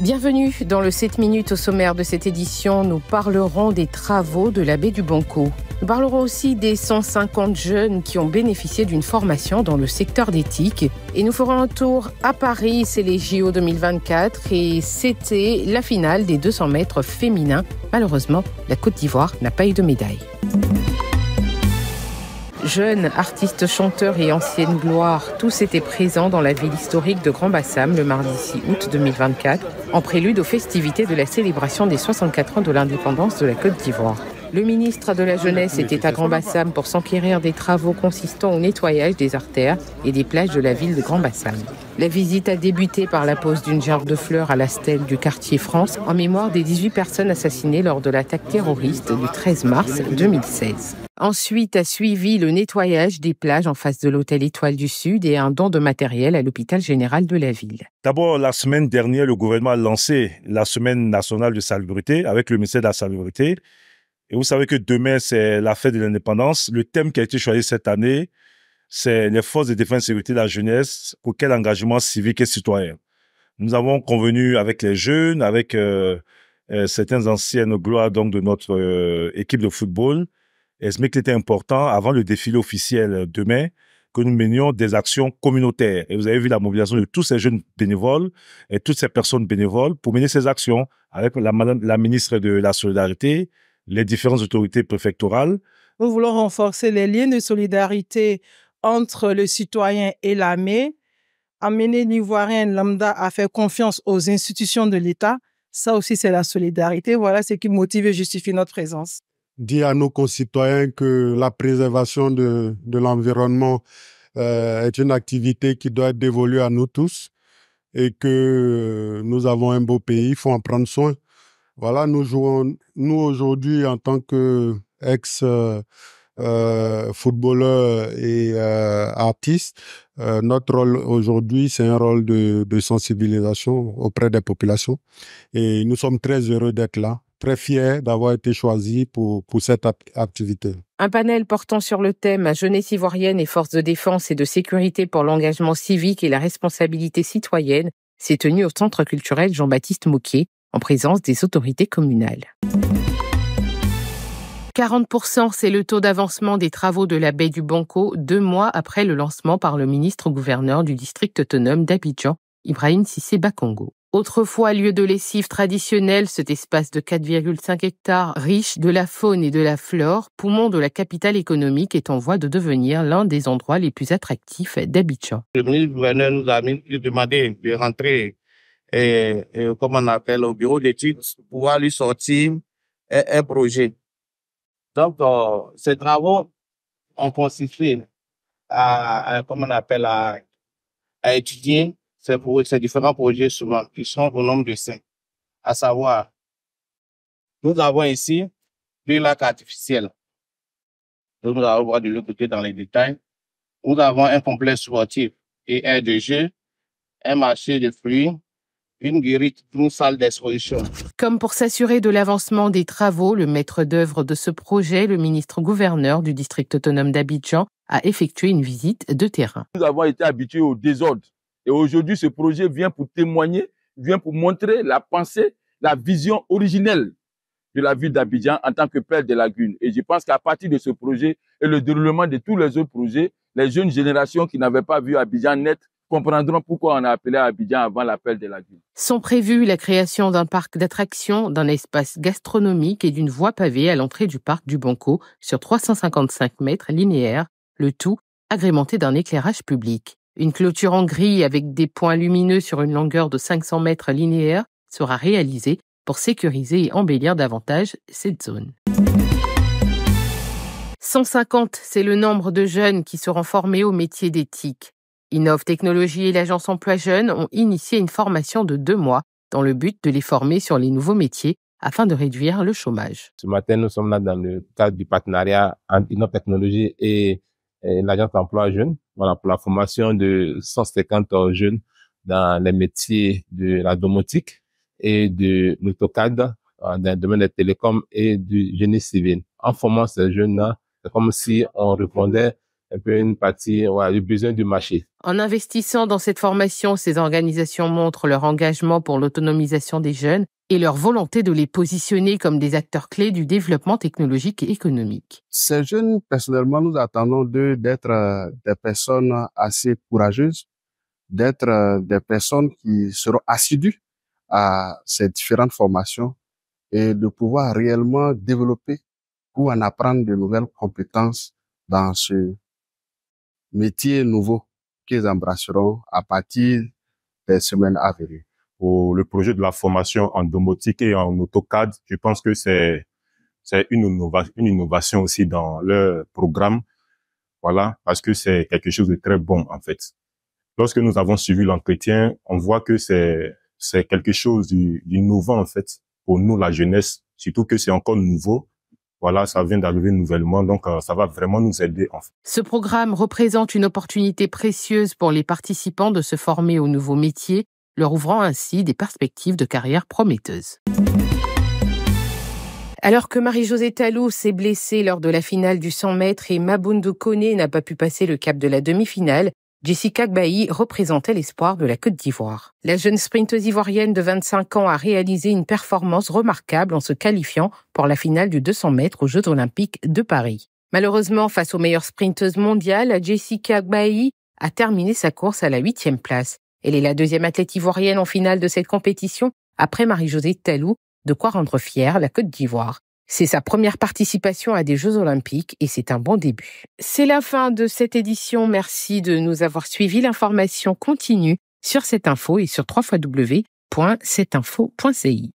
Bienvenue dans le 7 minutes au sommaire de cette édition. Nous parlerons des travaux de l'abbé du Banco. Nous parlerons aussi des 150 jeunes qui ont bénéficié d'une formation dans le secteur d'éthique. Et nous ferons un tour à Paris, c'est les JO 2024 et c'était la finale des 200 mètres féminins. Malheureusement, la Côte d'Ivoire n'a pas eu de médaille. Jeunes, artistes, chanteurs et anciennes gloires, tous étaient présents dans la ville historique de Grand Bassam le mardi 6 août 2024, en prélude aux festivités de la célébration des 64 ans de l'indépendance de la Côte d'Ivoire. Le ministre de la Jeunesse était à Grand Bassam pour s'enquérir des travaux consistant au nettoyage des artères et des plages de la ville de Grand Bassam. La visite a débuté par la pose d'une gerbe de fleurs à la stèle du quartier France en mémoire des 18 personnes assassinées lors de l'attaque terroriste du 13 mars 2016. Ensuite a suivi le nettoyage des plages en face de l'hôtel Étoile du Sud et un don de matériel à l'hôpital général de la ville. D'abord, la semaine dernière, le gouvernement a lancé la semaine nationale de salubrité avec le ministère de la salubrité. Et vous savez que demain, c'est la fête de l'indépendance. Le thème qui a été choisi cette année, c'est les forces de défense et sécurité de la jeunesse auquel quel engagement civique et citoyen. Nous avons convenu avec les jeunes, avec euh, euh, certains certaines anciennes gloires donc, de notre euh, équipe de football, est-ce que était important, avant le défilé officiel euh, demain, que nous menions des actions communautaires. Et vous avez vu la mobilisation de tous ces jeunes bénévoles et toutes ces personnes bénévoles pour mener ces actions avec la, la ministre de la Solidarité, les différentes autorités préfectorales. Nous voulons renforcer les liens de solidarité entre le citoyen et l'armée, amener l'Ivoirien lambda à faire confiance aux institutions de l'État. Ça aussi, c'est la solidarité. Voilà ce qui motive et justifie notre présence dit à nos concitoyens que la préservation de, l'environnement euh, est une activité qui doit être dévolue à nous tous et que nous avons un beau pays, il faut en prendre soin. Voilà, nous jouons, nous aujourd'hui, en tant que ex euh, euh et euh, artistes, euh, notre rôle aujourd'hui, c'est un rôle de sensibilisation auprès des populations. Et nous sommes très heureux d'être là très fier d'avoir été choisi pour, cette activité. Un panel portant sur le thème Jeunesse ivoirienne et forces de défense et de sécurité pour l'engagement civique et la responsabilité citoyenne s'est tenu au Centre culturel Jean-Baptiste Mouquet en présence des autorités communales. 40%, c'est le taux d'avancement des travaux de la baie du Banco deux mois après le lancement par le ministre-gouverneur du district autonome d'Abidjan, Ibrahim Sissé Bakongo. Autrefois lieu de lessive traditionnel, cet espace de 4,5 hectares, riche de la faune et de la flore, poumon de la capitale économique, est en voie de devenir l'un des endroits les plus attractifs d'Abidjan. Le ministre gouverneur nous a demandé de rentrer, et, comme on appelle, au bureau d'études pour pouvoir lui sortir un, projet. Donc, euh, ces travaux ont consisté à, comme on appelle, à étudier ces, pour, ces différents projets qui sont au nombre de cinq, à savoir, nous avons ici deux lacs artificiels. Nous allons voir de l'autre côté dans les détails. Nous avons un complexe sportif et un de jeu, un marché de fruits, une guérite, une salle d'exposition. Comme pour s'assurer de l'avancement des travaux, le maître d'œuvre de ce projet, le ministre-gouverneur du district autonome d'Abidjan, a effectué une visite de terrain. Nous avons été habitués au désordre et aujourd'hui, ce projet vient pour témoigner, vient pour montrer la pensée, la vision originelle de la ville d'Abidjan en tant que père des lagunes. Et je pense qu'à partir de ce projet et le déroulement de tous les autres projets, les jeunes générations qui n'avaient pas vu Abidjan naître comprendront pourquoi on a appelé Abidjan avant l'appel de lagunes. Sont prévues la création d'un parc d'attractions, d'un espace gastronomique et d'une voie pavée à l'entrée du parc du Banco sur 355 mètres linéaires, le tout agrémenté d'un éclairage public. Une clôture en gris avec des points lumineux sur une longueur de 500 mètres linéaires sera réalisée pour sécuriser et embellir davantage cette zone. 150, c'est le nombre de jeunes qui seront formés au métier d'éthique. Innov Technologies et l'agence Emploi Jeune ont initié une formation de deux mois dans le but de les former sur les nouveaux métiers afin de réduire le chômage. Ce matin, nous sommes là dans le cadre du partenariat entre Innov Technologies et, et l'agence Emploi Jeune voilà, pour la formation de 150 jeunes dans les métiers de la domotique et de l'autocad euh, dans le domaine des télécoms et du génie civil. En formant ces jeunes-là, c'est comme si on répondait un peu une partie, du besoin du marché. En investissant dans cette formation, ces organisations montrent leur engagement pour l'autonomisation des jeunes et leur volonté de les positionner comme des acteurs clés du développement technologique et économique. Ces jeunes, personnellement, nous attendons d'eux d'être euh, des personnes assez courageuses, d'être euh, des personnes qui seront assidues à ces différentes formations et de pouvoir réellement développer ou en apprendre de nouvelles compétences dans ce métiers nouveaux qu'ils embrasseront à partir des semaines à venir. Pour le projet de la formation en domotique et en AutoCAD, je pense que c'est c'est une, une innovation aussi dans leur programme. Voilà, parce que c'est quelque chose de très bon en fait. Lorsque nous avons suivi l'entretien, on voit que c'est c'est quelque chose d'innovant en fait pour nous la jeunesse, surtout que c'est encore nouveau voilà, ça vient d'arriver nouvellement, donc euh, ça va vraiment nous aider. En Ce programme représente une opportunité précieuse pour les participants de se former au nouveau métier, leur ouvrant ainsi des perspectives de carrière prometteuses. Alors que Marie-Josée Talou s'est blessée lors de la finale du 100 mètres et Mabundu Kone n'a pas pu passer le cap de la demi-finale, Jessica Gbahi représentait l'espoir de la Côte d'Ivoire. La jeune sprinteuse ivoirienne de 25 ans a réalisé une performance remarquable en se qualifiant pour la finale du 200 mètres aux Jeux olympiques de Paris. Malheureusement, face aux meilleures sprinteuses mondiales, Jessica Gbahi a terminé sa course à la huitième place. Elle est la deuxième athlète ivoirienne en finale de cette compétition après Marie-Josée Talou, de quoi rendre fière la Côte d'Ivoire. C'est sa première participation à des Jeux olympiques et c'est un bon début. C'est la fin de cette édition. Merci de nous avoir suivis. L'information continue sur cette info et sur www.cetinfo.ci.